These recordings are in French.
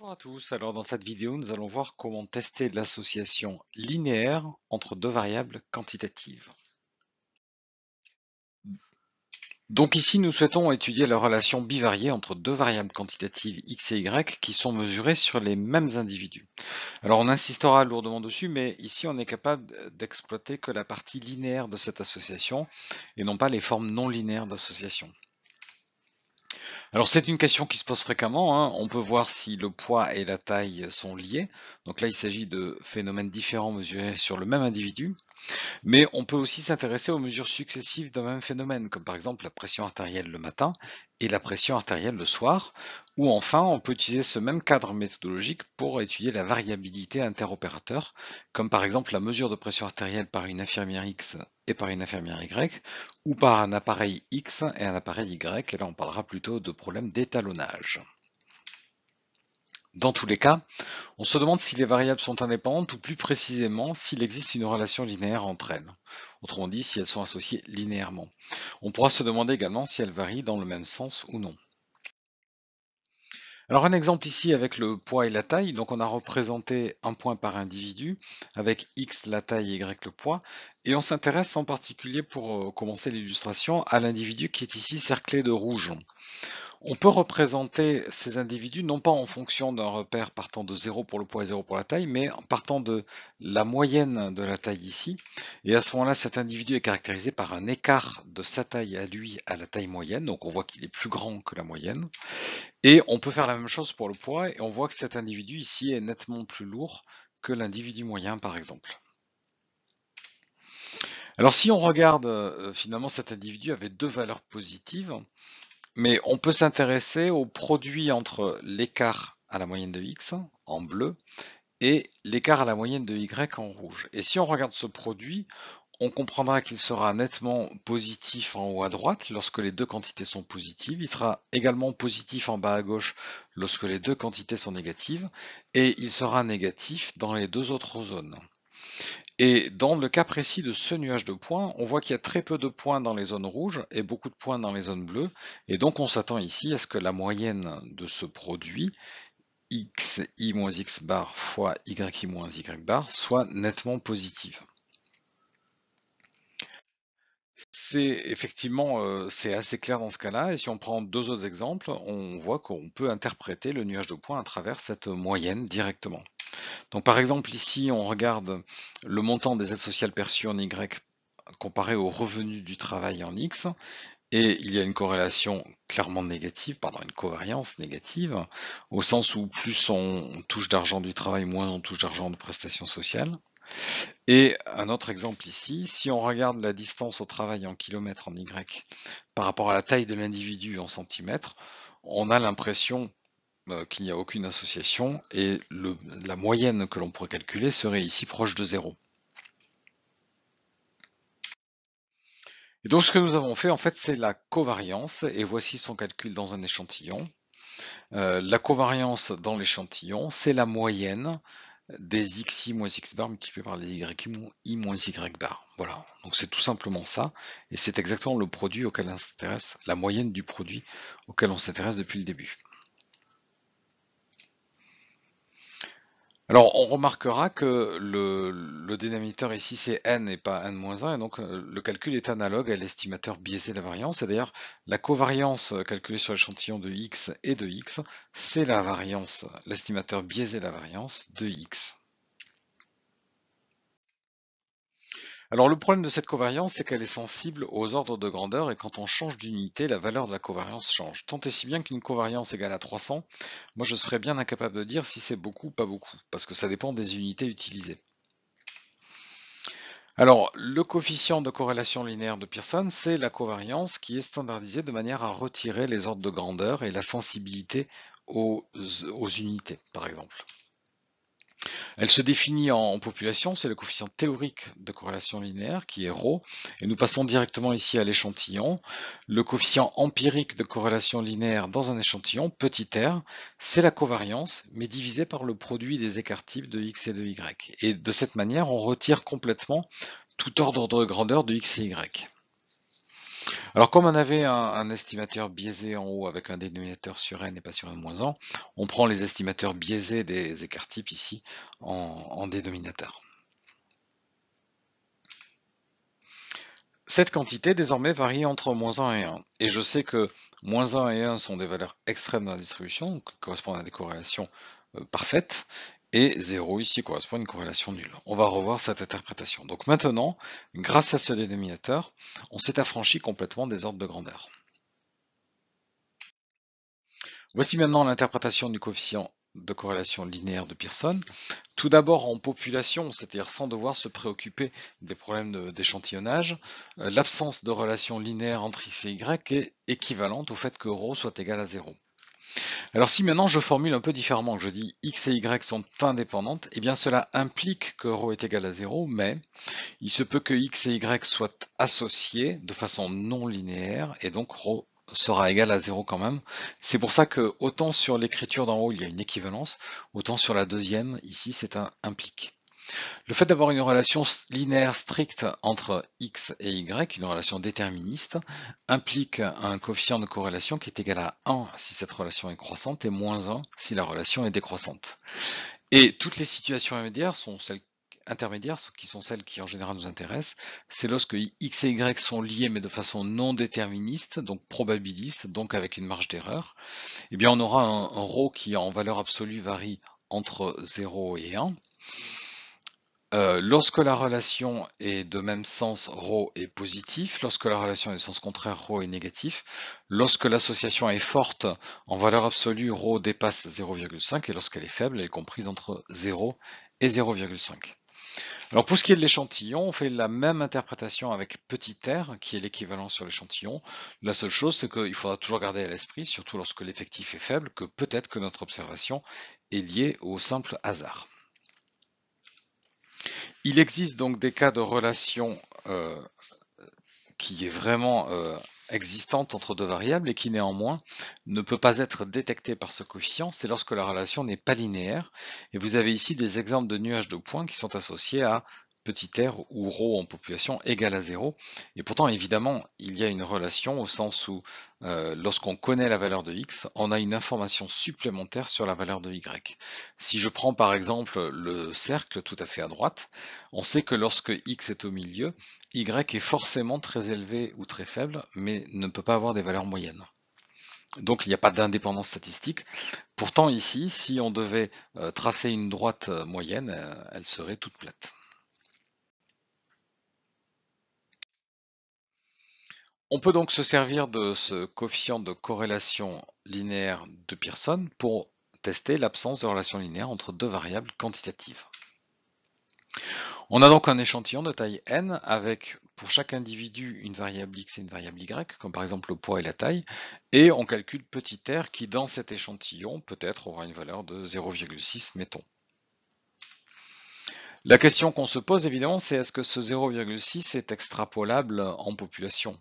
Bonjour à tous, alors dans cette vidéo nous allons voir comment tester l'association linéaire entre deux variables quantitatives. Donc ici nous souhaitons étudier la relation bivariée entre deux variables quantitatives x et y qui sont mesurées sur les mêmes individus. Alors on insistera lourdement dessus mais ici on est capable d'exploiter que la partie linéaire de cette association et non pas les formes non linéaires d'association. Alors c'est une question qui se pose fréquemment. Hein. On peut voir si le poids et la taille sont liés. Donc là, il s'agit de phénomènes différents mesurés sur le même individu. Mais on peut aussi s'intéresser aux mesures successives d'un même phénomène, comme par exemple la pression artérielle le matin et la pression artérielle le soir, ou enfin on peut utiliser ce même cadre méthodologique pour étudier la variabilité interopérateur, comme par exemple la mesure de pression artérielle par une infirmière X et par une infirmière Y, ou par un appareil X et un appareil Y, et là on parlera plutôt de problèmes d'étalonnage. Dans tous les cas, on se demande si les variables sont indépendantes ou plus précisément s'il existe une relation linéaire entre elles, autrement dit si elles sont associées linéairement. On pourra se demander également si elles varient dans le même sens ou non. Alors un exemple ici avec le poids et la taille, donc on a représenté un point par individu avec x la taille et y le poids, et on s'intéresse en particulier pour euh, commencer l'illustration à l'individu qui est ici cerclé de rouge. On peut représenter ces individus non pas en fonction d'un repère partant de 0 pour le poids et 0 pour la taille, mais en partant de la moyenne de la taille ici. Et à ce moment-là, cet individu est caractérisé par un écart de sa taille à lui à la taille moyenne. Donc on voit qu'il est plus grand que la moyenne. Et on peut faire la même chose pour le poids et on voit que cet individu ici est nettement plus lourd que l'individu moyen par exemple. Alors si on regarde euh, finalement cet individu avait deux valeurs positives, mais on peut s'intéresser au produit entre l'écart à la moyenne de x en bleu et l'écart à la moyenne de y en rouge. Et si on regarde ce produit, on comprendra qu'il sera nettement positif en haut à droite lorsque les deux quantités sont positives. Il sera également positif en bas à gauche lorsque les deux quantités sont négatives. Et il sera négatif dans les deux autres zones. Et dans le cas précis de ce nuage de points, on voit qu'il y a très peu de points dans les zones rouges et beaucoup de points dans les zones bleues. Et donc on s'attend ici à ce que la moyenne de ce produit, x i x bar fois y i y bar, soit nettement positive. C'est effectivement euh, assez clair dans ce cas-là. Et si on prend deux autres exemples, on voit qu'on peut interpréter le nuage de points à travers cette moyenne directement. Donc par exemple ici on regarde le montant des aides sociales perçues en Y comparé au revenu du travail en X et il y a une corrélation clairement négative, pardon, une covariance négative, au sens où plus on touche d'argent du travail, moins on touche d'argent de prestations sociales. Et un autre exemple ici, si on regarde la distance au travail en kilomètres en Y par rapport à la taille de l'individu en centimètres, on a l'impression euh, qu'il n'y a aucune association, et la moyenne que l'on pourrait calculer serait ici proche de 0. Et donc ce que nous avons fait, en fait, c'est la covariance, et voici son calcul dans un échantillon. Euh, la covariance dans l'échantillon, c'est la moyenne des xi moins x bar multiplié par les yi moins y bar. Voilà, donc c'est tout simplement ça, et c'est exactement le produit auquel on s'intéresse, la moyenne du produit auquel on s'intéresse depuis le début. Alors, on remarquera que le, dénominateur ici, c'est n et pas n-1, et donc euh, le calcul est analogue à l'estimateur biaisé de la variance. Et d'ailleurs, la covariance euh, calculée sur l'échantillon de x et de x, c'est la variance, l'estimateur biaisé de la variance de x. Alors le problème de cette covariance, c'est qu'elle est sensible aux ordres de grandeur et quand on change d'unité, la valeur de la covariance change. Tant et si bien qu'une covariance égale à 300, moi je serais bien incapable de dire si c'est beaucoup ou pas beaucoup, parce que ça dépend des unités utilisées. Alors, le coefficient de corrélation linéaire de Pearson, c'est la covariance qui est standardisée de manière à retirer les ordres de grandeur et la sensibilité aux, aux unités, par exemple. Elle se définit en, population, c'est le coefficient théorique de corrélation linéaire qui est ρ, et nous passons directement ici à l'échantillon. Le coefficient empirique de corrélation linéaire dans un échantillon, petit r, c'est la covariance, mais divisé par le produit des écarts types de x et de y. Et de cette manière, on retire complètement tout ordre de grandeur de x et y. Alors comme on avait un, estimateur biaisé en haut avec un dénominateur sur n et pas sur n 1, on prend les estimateurs biaisés des écarts types ici en, dénominateur. Cette quantité désormais varie entre moins 1 et 1. Et je sais que moins 1 et 1 sont des valeurs extrêmes dans la distribution, qui correspondent à des corrélations euh, parfaites et 0 ici correspond à une corrélation nulle. On va revoir cette interprétation. Donc maintenant, grâce à ce dénominateur, on s'est affranchi complètement des ordres de grandeur. Voici maintenant l'interprétation du coefficient de corrélation linéaire de Pearson. Tout d'abord en population, c'est-à-dire sans devoir se préoccuper des problèmes d'échantillonnage, euh, l'absence de relation linéaire entre x et y est équivalente au fait que ρ soit égal à 0. Alors si maintenant je formule un peu différemment, que je dis x et y sont indépendantes, eh bien cela implique que ρ est égal à 0, mais il se peut que x et y soient associés de façon non linéaire, et donc ρ sera égal à 0 quand même. C'est pour ça que autant sur l'écriture d'en haut il y a une équivalence, autant sur la deuxième ici c'est un implique. Le fait d'avoir une relation linéaire stricte entre x et y, une relation déterministe, implique un coefficient de corrélation qui est égal à 1 si cette relation est croissante et moins 1 si la relation est décroissante. Et toutes les situations intermédiaires sont celles qui sont celles qui en général nous intéressent, c'est lorsque x et y sont liés mais de façon non déterministe, donc probabiliste, donc avec une marge d'erreur, eh bien on aura un, rho qui en valeur absolue varie entre 0 et 1, euh, lorsque la relation est de même sens, ρ est positif. Lorsque la relation est de sens contraire, ρ est négatif. Lorsque l'association est forte, en valeur absolue, ρ dépasse 0,5. Et lorsqu'elle est faible, elle est comprise entre 0 et 0,5. Alors pour ce qui est de l'échantillon, on fait la même interprétation avec petit r, qui est l'équivalent sur l'échantillon. La seule chose, c'est qu'il faudra toujours garder à l'esprit, surtout lorsque l'effectif est faible, que peut-être que notre observation est liée au simple hasard. Il existe donc des cas de relation euh, qui est vraiment euh, existante entre deux variables et qui néanmoins ne peut pas être détectée par ce coefficient, c'est lorsque la relation n'est pas linéaire. Et vous avez ici des exemples de nuages de points qui sont associés à petit r ou ρ en population égale à 0. Et pourtant, évidemment, il y a une relation au sens où euh, lorsqu'on connaît la valeur de x, on a une information supplémentaire sur la valeur de y. Si je prends par exemple le cercle tout à fait à droite, on sait que lorsque x est au milieu, y est forcément très élevé ou très faible, mais ne peut pas avoir des valeurs moyennes. Donc il n'y a pas d'indépendance statistique. Pourtant ici, si on devait euh, tracer une droite euh, moyenne, elle serait toute plate. On peut donc se servir de ce coefficient de corrélation linéaire de Pearson pour tester l'absence de relation linéaire entre deux variables quantitatives. On a donc un échantillon de taille n avec pour chaque individu une variable x et une variable y, comme par exemple le poids et la taille, et on calcule petit r qui dans cet échantillon peut-être aura une valeur de 0,6 mettons. La question qu'on se pose évidemment c'est est-ce que ce 0,6 est extrapolable en population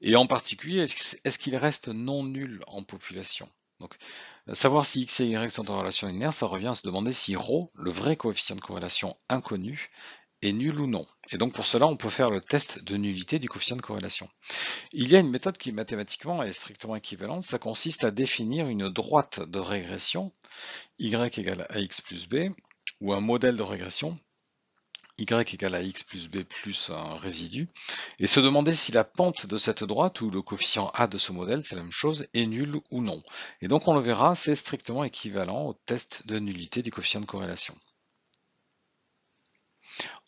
et en particulier, est-ce qu'il reste non nul en population euh, savoir si x et y sont en relation linéaire, ça revient à se demander si ρ, le vrai coefficient de corrélation inconnu, est nul ou non. Et donc pour cela, on peut faire le test de nullité du coefficient de corrélation. Il y a une méthode qui mathématiquement est strictement équivalente, ça consiste à définir une droite de régression, y égale à x plus b, ou un modèle de régression y égale à x plus b plus un résidu, et se demander si la pente de cette droite ou le coefficient a de ce modèle, c'est la même chose, est nul ou non. Et donc on le verra, c'est strictement équivalent au test de nullité du coefficient de corrélation.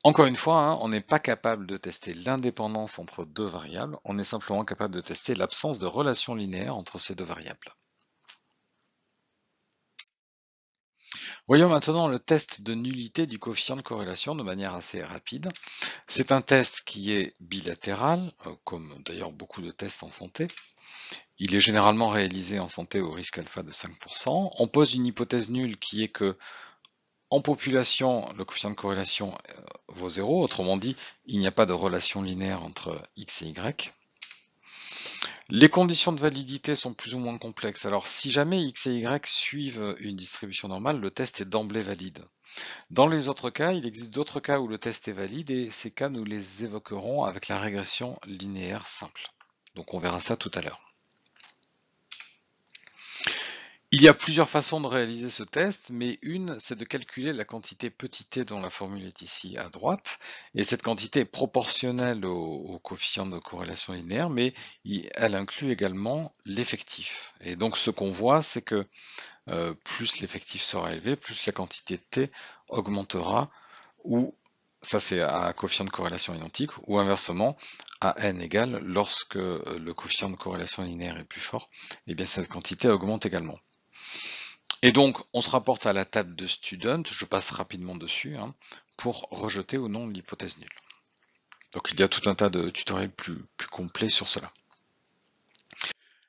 Encore une fois, hein, on n'est pas capable de tester l'indépendance entre deux variables, on est simplement capable de tester l'absence de relation linéaire entre ces deux variables. Voyons maintenant le test de nullité du coefficient de corrélation de manière assez rapide. C'est un test qui est bilatéral, euh, comme d'ailleurs beaucoup de tests en santé. Il est généralement réalisé en santé au risque alpha de 5%. On pose une hypothèse nulle qui est que en population, le coefficient de corrélation euh, vaut 0, autrement dit, il n'y a pas de relation linéaire entre x et y. Les conditions de validité sont plus ou moins complexes. Alors si jamais X et Y suivent une distribution normale, le test est d'emblée valide. Dans les autres cas, il existe d'autres cas où le test est valide et ces cas, nous les évoquerons avec la régression linéaire simple. Donc on verra ça tout à l'heure. Il y a plusieurs façons de réaliser ce test, mais une, c'est de calculer la quantité petit t dont la formule est ici à droite, et cette quantité est proportionnelle au, coefficient de corrélation linéaire, mais elle inclut également l'effectif. Et donc ce qu'on voit, c'est que euh, plus l'effectif sera élevé, plus la quantité t augmentera, ou ça c'est à coefficient de corrélation identique, ou inversement, à n égale, lorsque euh, le coefficient de corrélation linéaire est plus fort, et eh bien cette quantité augmente également. Et donc, on se rapporte à la table de student, je passe rapidement dessus, hein, pour rejeter ou non l'hypothèse nulle. Donc il y a tout un tas de tutoriels plus, plus complets sur cela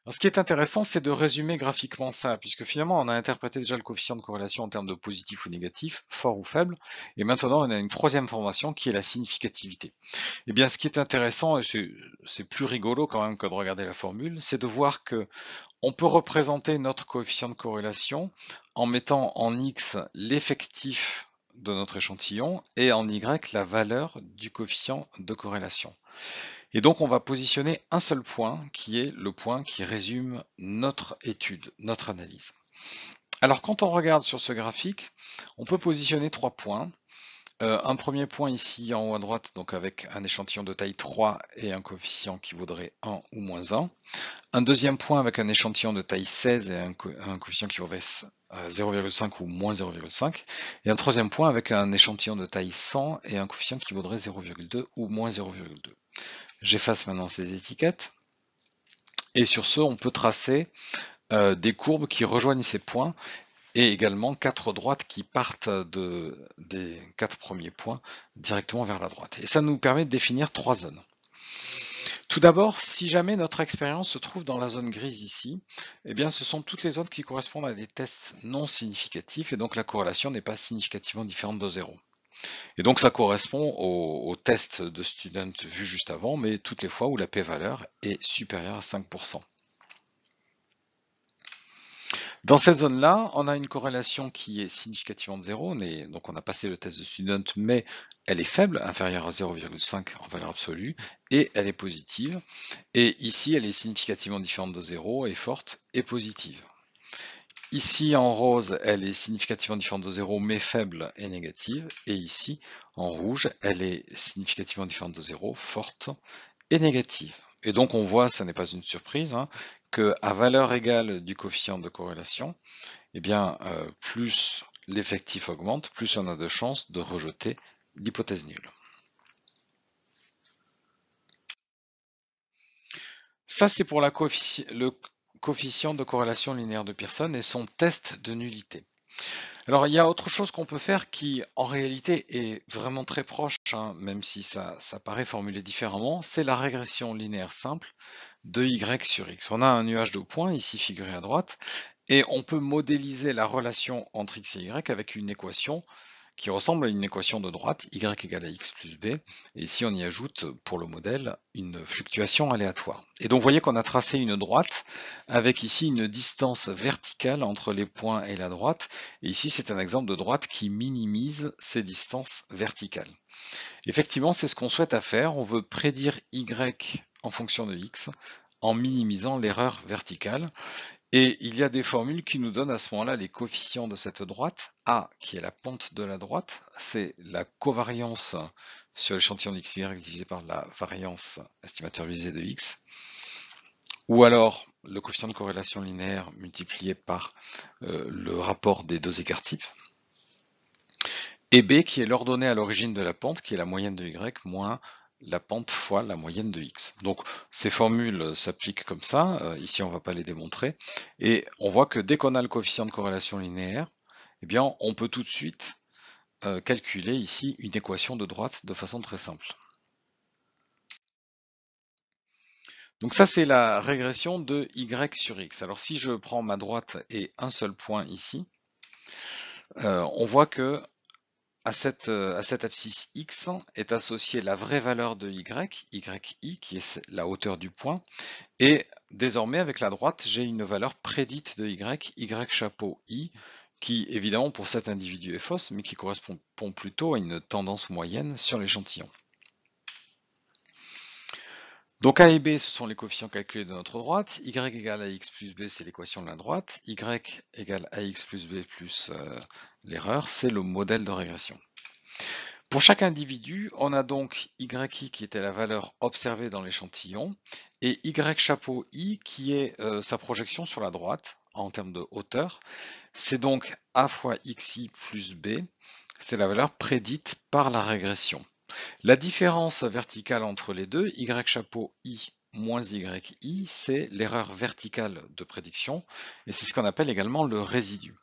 ce qui est intéressant, c'est de résumer graphiquement ça, puisque finalement, on a interprété déjà le coefficient de corrélation en termes de positif ou négatif, fort ou faible, et maintenant, on a une troisième formation qui est la significativité. Eh bien, ce qui est intéressant, et c'est plus rigolo quand même que de regarder la formule, c'est de voir que on peut représenter notre coefficient de corrélation en mettant en x l'effectif de notre échantillon et en y la valeur du coefficient de corrélation. Et donc on va positionner un seul point qui est le point qui résume notre étude, notre analyse. Alors quand on regarde sur ce graphique, on peut positionner trois points. Euh, un premier point ici en haut à droite, donc avec un échantillon de taille 3 et un coefficient qui vaudrait 1 ou moins 1. Un deuxième point avec un échantillon de taille 16 et un, coefficient qui vaudrait 0,5 euh, ou moins 0,5. Et un troisième point avec un échantillon de taille 100 et un coefficient qui vaudrait 0,2 ou moins 0,2. J'efface maintenant ces étiquettes. Et sur ce, on peut tracer euh, des courbes qui rejoignent ces points et également quatre droites qui partent des quatre premiers points directement vers la droite. Et ça nous permet de définir trois zones. Tout d'abord, si jamais notre expérience se trouve dans la zone grise ici, eh bien ce sont toutes les zones qui correspondent à des tests non significatifs et donc la corrélation n'est pas significativement différente de zéro. Et donc ça correspond aux tests de student vu juste avant, mais toutes les fois où la p-valeur est supérieure à 5%. Dans cette zone-là, on a une corrélation qui est significativement de 0. donc on a passé le test de Student, mais elle est faible, inférieure à 0,5 en valeur absolue, et elle est positive. Et ici, elle est significativement différente de 0, et forte et positive. Ici, en rose, elle est significativement différente de 0, mais faible et négative. Et ici, en rouge, elle est significativement différente de 0, forte et négative. Et donc on voit, ça n'est pas une surprise, hein, qu'à valeur égale du coefficient de corrélation, eh bien, euh, plus l'effectif augmente, plus on a de chances de rejeter l'hypothèse nulle. Ça, c'est pour le coefficient de corrélation linéaire de Pearson et son test de nullité. Alors il y a autre chose qu'on peut faire qui en réalité est vraiment très proche, hein, même si ça, ça paraît formulé différemment, c'est la régression linéaire simple de y sur x. On a un nuage de points ici figuré à droite, et on peut modéliser la relation entre x et y avec une équation qui ressemble à une équation de droite, y égale à x plus b, et ici on y ajoute pour le modèle une fluctuation aléatoire. Et donc vous voyez qu'on a tracé une droite avec ici une distance verticale entre les points et la droite, et ici c'est un exemple de droite qui minimise ces distances verticales. Effectivement, c'est ce qu'on souhaite à faire, on veut prédire y en fonction de x en minimisant l'erreur verticale. Et il y a des formules qui nous donnent à ce moment-là les coefficients de cette droite. A, qui est la pente de la droite, c'est la covariance sur l'échantillon x, divisé par la variance estimateur visée de X. Ou alors le coefficient de corrélation linéaire multiplié par euh, le rapport des deux écarts types. Et B, qui est l'ordonnée à l'origine de la pente, qui est la moyenne de Y, moins la pente fois la moyenne de x. Donc ces formules s'appliquent comme ça, euh, ici on ne va pas les démontrer, et on voit que dès qu'on a le coefficient de corrélation linéaire, eh bien on peut tout de suite euh, calculer ici une équation de droite de façon très simple. Donc ça c'est la régression de y sur x. Alors si je prends ma droite et un seul point ici, euh, on voit que euh, à cette, abscisse X est associée la vraie valeur de Y, YI, qui est la hauteur du point, et désormais avec la droite, j'ai une valeur prédite de Y, Y chapeau I, qui évidemment pour cet individu est fausse, mais qui correspond plutôt à une tendance moyenne sur l'échantillon. Donc A et B, ce sont les coefficients calculés de notre droite, y égale ax plus b, c'est l'équation de la droite, y égale ax plus b plus euh, l'erreur, c'est le modèle de régression. Pour chaque individu, on a donc yi qui était la valeur observée dans l'échantillon, et y chapeau i qui est euh, sa projection sur la droite en termes de hauteur. C'est donc a fois xi plus b, c'est la valeur prédite par la régression. La différence verticale entre les deux, y chapeau i moins i, c'est l'erreur verticale de prédiction, et c'est ce qu'on appelle également le résidu.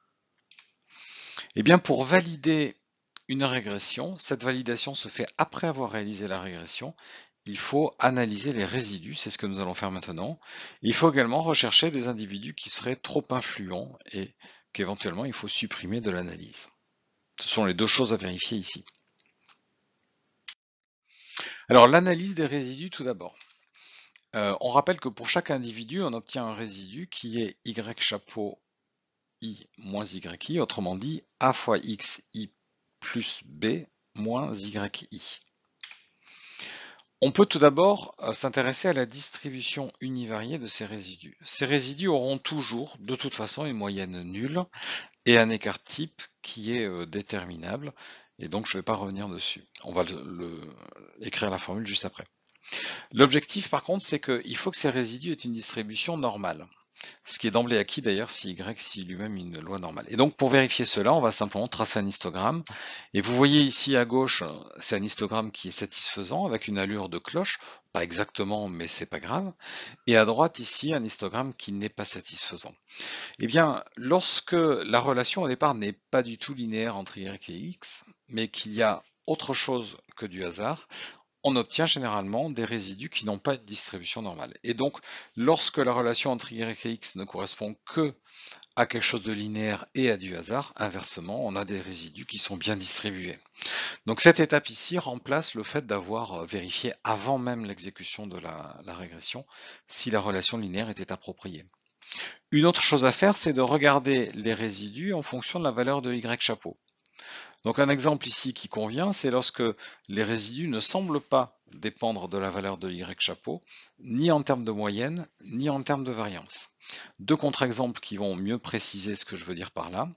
Eh bien pour valider une régression, cette validation se fait après avoir réalisé la régression, il faut analyser les résidus, c'est ce que nous allons faire maintenant. Il faut également rechercher des individus qui seraient trop influents et qu'éventuellement il faut supprimer de l'analyse. Ce sont les deux choses à vérifier ici. Alors l'analyse des résidus tout d'abord. Euh, on rappelle que pour chaque individu, on obtient un résidu qui est y chapeau i moins yi, autrement dit a fois x plus b moins yi. On peut tout d'abord euh, s'intéresser à la distribution univariée de ces résidus. Ces résidus auront toujours, de toute façon, une moyenne nulle et un écart type qui est euh, déterminable et donc je ne vais pas revenir dessus. On va le, écrire la formule juste après. L'objectif par contre, c'est qu'il faut que ces résidus aient une distribution normale ce qui est d'emblée acquis d'ailleurs si Y si lui-même une loi normale. Et donc pour vérifier cela, on va simplement tracer un histogramme. Et vous voyez ici à gauche, c'est un histogramme qui est satisfaisant avec une allure de cloche, pas exactement mais c'est pas grave. Et à droite ici, un histogramme qui n'est pas satisfaisant. Eh bien, lorsque la relation au départ n'est pas du tout linéaire entre Y et X, mais qu'il y a autre chose que du hasard, on obtient généralement des résidus qui n'ont pas de distribution normale. Et donc, lorsque la relation entre y et x ne correspond que à quelque chose de linéaire et à du hasard, inversement, on a des résidus qui sont bien distribués. Donc cette étape ici remplace le fait d'avoir euh, vérifié avant même l'exécution de la, la régression si la relation linéaire était appropriée. Une autre chose à faire, c'est de regarder les résidus en fonction de la valeur de y chapeau. Donc un exemple ici qui convient, c'est lorsque les résidus ne semblent pas dépendre de la valeur de Y chapeau, ni en termes de moyenne, ni en termes de variance. Deux contre-exemples qui vont mieux préciser ce que je veux dire par là.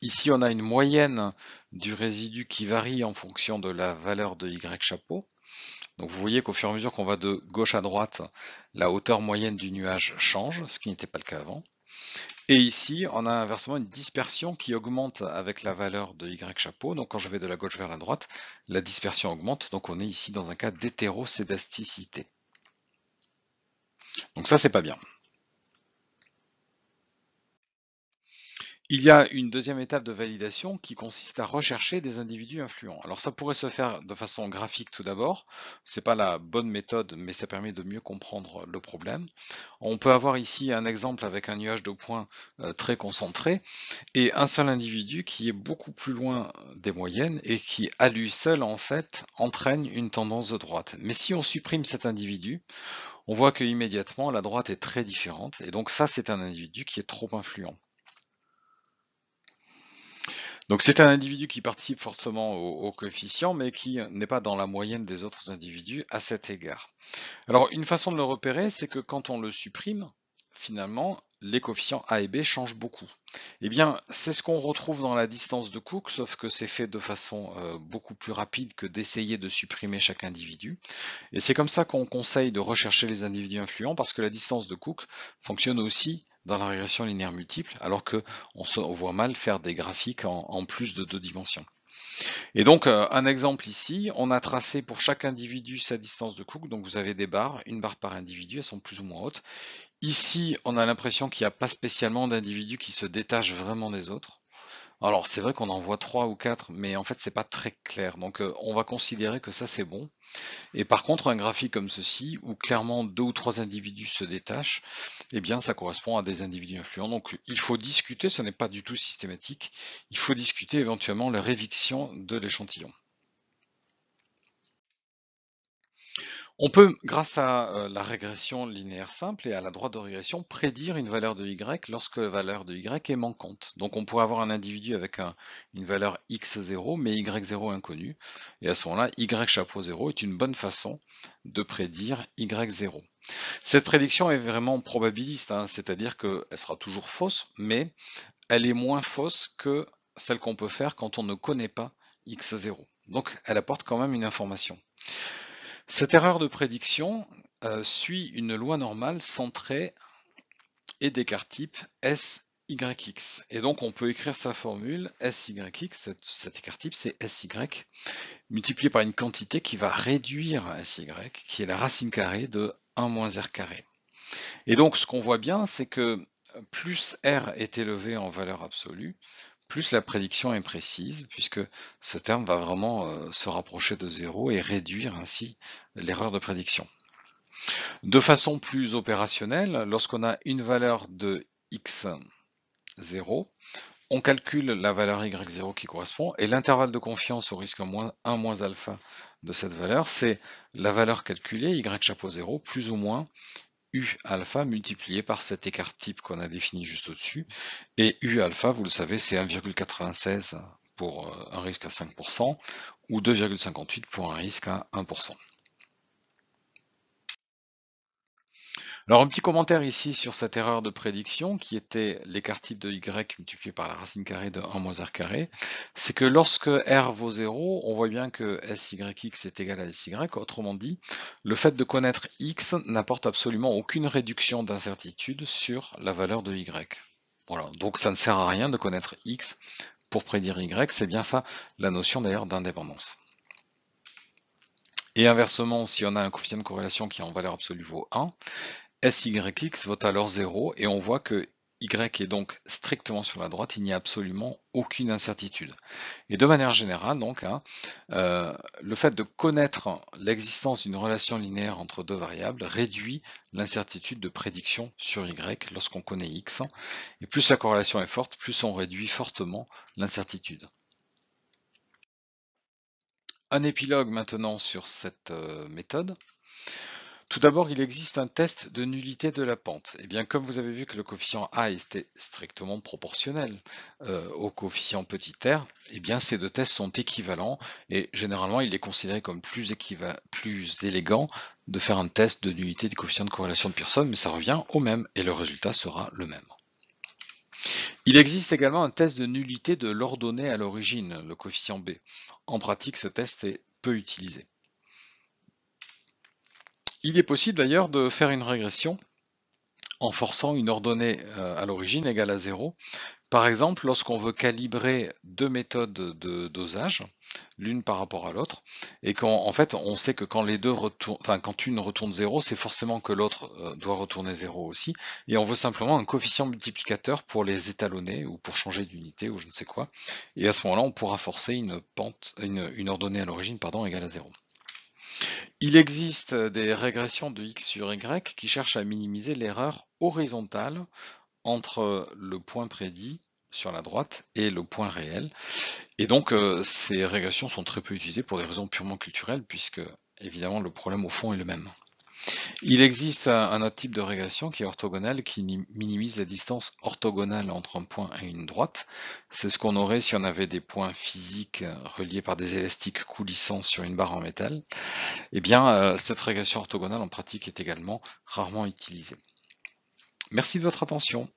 Ici, on a une moyenne du résidu qui varie en fonction de la valeur de Y chapeau. Donc vous voyez qu'au fur et à mesure qu'on va de gauche à droite, la hauteur moyenne du nuage change, ce qui n'était pas le cas avant. Et ici, on a inversement une dispersion qui augmente avec la valeur de Y chapeau. Donc quand je vais de la gauche vers la droite, la dispersion augmente. Donc on est ici dans un cas d'hétérocédasticité. Donc ça, c'est pas bien. Il y a une deuxième étape de validation qui consiste à rechercher des individus influents. Alors ça pourrait se faire de façon graphique tout d'abord, c'est pas la bonne méthode mais ça permet de mieux comprendre le problème. On peut avoir ici un exemple avec un nuage de points euh, très concentré et un seul individu qui est beaucoup plus loin des moyennes et qui à lui seul en fait entraîne une tendance de droite. Mais si on supprime cet individu, on voit que immédiatement la droite est très différente et donc ça c'est un individu qui est trop influent. Donc c'est un individu qui participe forcément au, coefficient, mais qui n'est pas dans la moyenne des autres individus à cet égard. Alors une façon de le repérer, c'est que quand on le supprime, finalement, les coefficients A et B changent beaucoup. Eh bien, c'est ce qu'on retrouve dans la distance de Cook, sauf que c'est fait de façon euh, beaucoup plus rapide que d'essayer de supprimer chaque individu. Et c'est comme ça qu'on conseille de rechercher les individus influents, parce que la distance de Cook fonctionne aussi dans la régression linéaire multiple, alors que on, voit mal faire des graphiques en, plus de deux dimensions. Et donc, euh, un exemple ici, on a tracé pour chaque individu sa distance de Cook, donc vous avez des barres, une barre par individu, elles sont plus ou moins hautes. Ici, on a l'impression qu'il n'y a pas spécialement d'individus qui se détachent vraiment des autres. Alors c'est vrai qu'on en voit trois ou quatre, mais en fait c'est pas très clair. Donc euh, on va considérer que ça c'est bon. Et par contre un graphique comme ceci, où clairement deux ou trois individus se détachent, eh bien ça correspond à des individus influents. Donc il faut discuter, ce n'est pas du tout systématique, il faut discuter éventuellement leur éviction de l'échantillon. On peut, grâce à euh, la régression linéaire simple et à la droite de régression, prédire une valeur de y lorsque la valeur de y est manquante. Donc on pourrait avoir un individu avec une valeur x0 mais y0 inconnu. Et à ce moment-là, y chapeau 0 est une bonne façon de prédire y0. Cette prédiction est vraiment probabiliste, hein, c'est-à-dire qu'elle sera toujours fausse, mais elle est moins fausse que celle qu'on peut faire quand on ne connaît pas x0. Donc elle apporte quand même une information. Cette erreur de prédiction euh, suit une loi normale centrée et d'écart type SYX. Et donc on peut écrire sa formule SYX, cet, cet écart type c'est SY, multiplié par une quantité qui va réduire SY, qui est la racine carrée de 1 moins R carré. Et donc ce qu'on voit bien, c'est que plus R est élevé en valeur absolue, plus la prédiction est précise, puisque ce terme va vraiment euh, se rapprocher de zéro et réduire ainsi l'erreur de prédiction. De façon plus opérationnelle, lorsqu'on a une valeur de x0, on calcule la valeur y0 qui correspond, et l'intervalle de confiance au risque 1 moins alpha de cette valeur, c'est la valeur calculée, y chapeau 0, plus ou moins U-alpha multiplié par cet écart type qu'on a défini juste au-dessus. Et U-alpha, vous le savez, c'est 1,96 euh, pour un risque à 5% ou 2,58 pour un risque à 1%. Alors un petit commentaire ici sur cette erreur de prédiction qui était l'écart type de y multiplié par la racine carrée de 1 moins r carré. C'est que lorsque r vaut 0, on voit bien que syx est égal à sy. Autrement dit, le fait de connaître x n'apporte absolument aucune réduction d'incertitude sur la valeur de y. Voilà, donc ça ne sert à rien de connaître x pour prédire y, c'est bien ça la notion d'ailleurs d'indépendance. Et inversement, si on a un coefficient de corrélation qui en valeur absolue vaut 1, Syx vaut alors 0 et on voit que y est donc strictement sur la droite, il n'y a absolument aucune incertitude. Et de manière générale, donc, hein, euh, le fait de connaître l'existence d'une relation linéaire entre deux variables réduit l'incertitude de prédiction sur y lorsqu'on connaît x. Et plus la corrélation est forte, plus on réduit fortement l'incertitude. Un épilogue maintenant sur cette euh, méthode. Tout d'abord, il existe un test de nullité de la pente. Et eh bien, comme vous avez vu que le coefficient A était strictement proportionnel euh, au coefficient petit r, eh bien ces deux tests sont équivalents et généralement il est considéré comme plus, plus élégant de faire un test de nullité du coefficient de corrélation de Pearson, mais ça revient au même et le résultat sera le même. Il existe également un test de nullité de l'ordonnée à l'origine, le coefficient B. En pratique, ce test est peu utilisé. Il est possible d'ailleurs de faire une régression en forçant une ordonnée euh, à l'origine égale à 0. Par exemple, lorsqu'on veut calibrer deux méthodes de dosage, l'une par rapport à l'autre, et qu'en en fait on sait que quand les deux retournent, enfin quand une retourne 0, c'est forcément que l'autre euh, doit retourner 0 aussi, et on veut simplement un coefficient multiplicateur pour les étalonner ou pour changer d'unité ou je ne sais quoi, et à ce moment-là on pourra forcer une pente, une, une ordonnée à l'origine pardon égale à 0. Il existe des régressions de x sur y qui cherchent à minimiser l'erreur horizontale entre le point prédit sur la droite et le point réel. Et donc euh, ces régressions sont très peu utilisées pour des raisons purement culturelles puisque évidemment le problème au fond est le même. Il existe un, autre type de régression qui est orthogonale, qui minimise la distance orthogonale entre un point et une droite. C'est ce qu'on aurait si on avait des points physiques reliés par des élastiques coulissants sur une barre en métal. Eh bien, euh, cette régression orthogonale en pratique est également rarement utilisée. Merci de votre attention.